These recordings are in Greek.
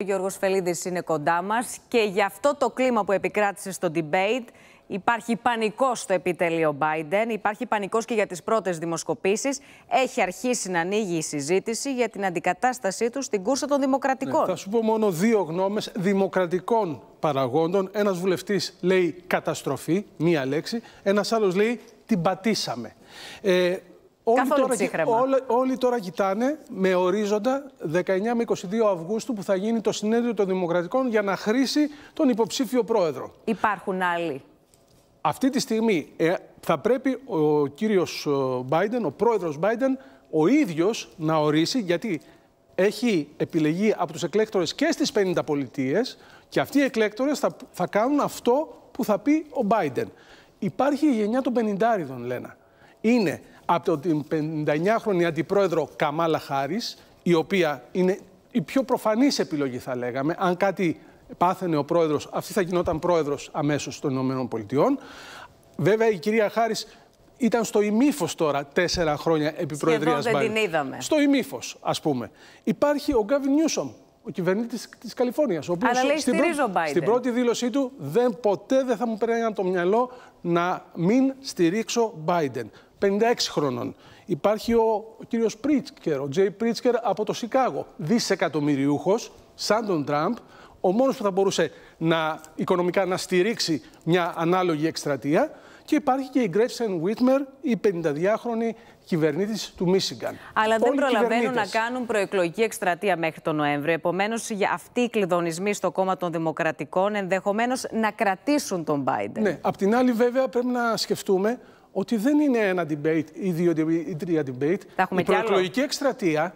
Ο Γιώργος Φελίδης είναι κοντά μας και γι' αυτό το κλίμα που επικράτησε στο debate υπάρχει πανικός στο επιτελείο Biden, υπάρχει πανικός και για τις πρώτες δημοσκοπήσεις. Έχει αρχίσει να ανοίγει η συζήτηση για την αντικατάστασή του στην κούρσα των δημοκρατικών. Ναι, θα σου πω μόνο δύο γνώμες δημοκρατικών παραγόντων. Ένας βουλευτής λέει καταστροφή, μία λέξη, ένας άλλος λέει την πατήσαμε. Ε, Όλοι τώρα, κοιτάνε με ορίζοντα 19 με 22 Αυγούστου που θα γίνει το συνέδριο των Δημοκρατικών για να χρήσει τον υποψήφιο πρόεδρο. Υπάρχουν άλλοι. Αυτή τη στιγμή ε, θα πρέπει ο κύριος Μπάιντεν, ο πρόεδρος Μπάιντεν, ο ίδιος να ορίσει, γιατί έχει επιλεγεί από τους εκλέκτορες και στις 50 πολιτείες και αυτοί οι εκλέκτορες θα, θα κάνουν αυτό που θα πει ο Biden. Υπάρχει η γενιά των 50 Λένα. Είναι από την 59χρονη αντιπρόεδρο Καμάλα Χάρη, η οποία είναι η πιο προφανής επιλογή θα λέγαμε, αν κάτι πάθαινε ο πρόεδρος, αυτή θα γινόταν πρόεδρος αμέσως των ΗΠΑ. Βέβαια η κυρία Χάρη ήταν στο ημίφος τώρα τέσσερα χρόνια επί προεδρίας δεν την είδαμε. Στο ημίφος, ας πούμε. Υπάρχει ο Γκάβιν Νιούσομ, ο κυβερνήτης της Καλιφόρνιας. Ο οποίος στην, προ... στην πρώτη δήλωσή του δεν, ποτέ δεν θα μου περνάει το μυαλό να μην στηρίξω Biden. 56 χρονών. Υπάρχει ο, κύριος κύριος Πρίτσκερ, ο Τζέι Πρίτσκερ από το Σικάγο, Δισεκατομμυριούχος, σαν τον Τραμπ, ο μόνος που θα μπορούσε να, οικονομικά να στηρίξει μια ανάλογη εκστρατεία. Και υπάρχει και η Γκρέτσεν Βίτμερ, η 52χρονη κυβερνήτης του Μίσιγκαν. Αλλά δεν προλαβαίνουν να κάνουν προεκλογική εκστρατεία μέχρι τον Νοέμβριο. Επομένως, αυτοί οι κλειδονισμοί στο κόμμα των Δημοκρατικών ενδεχομένως να κρατήσουν τον Biden. Ναι. Απ' την άλλη, βέβαια, πρέπει να σκεφτούμε ότι δεν είναι ένα debate ή δύο ή τρία debate. Τα Η προεκλογική εκστρατεία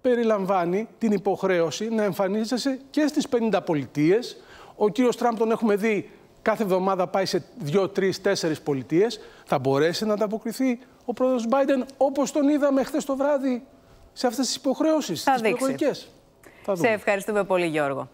περιλαμβάνει την υποχρέωση να εμφανίζεσαι και στις 50 πολιτείες. Ο κύριος Τραμπ τον έχουμε δει κάθε εβδομάδα πάει σε δύο, τρεις, τέσσερις πολιτείες. Θα μπορέσει να ανταποκριθεί ο πρόεδρος Biden όπως τον είδαμε χθες το βράδυ σε αυτές τις υποχρεώσεις, τι προεκλογικέ. Σε ευχαριστούμε πολύ, Γιώργο.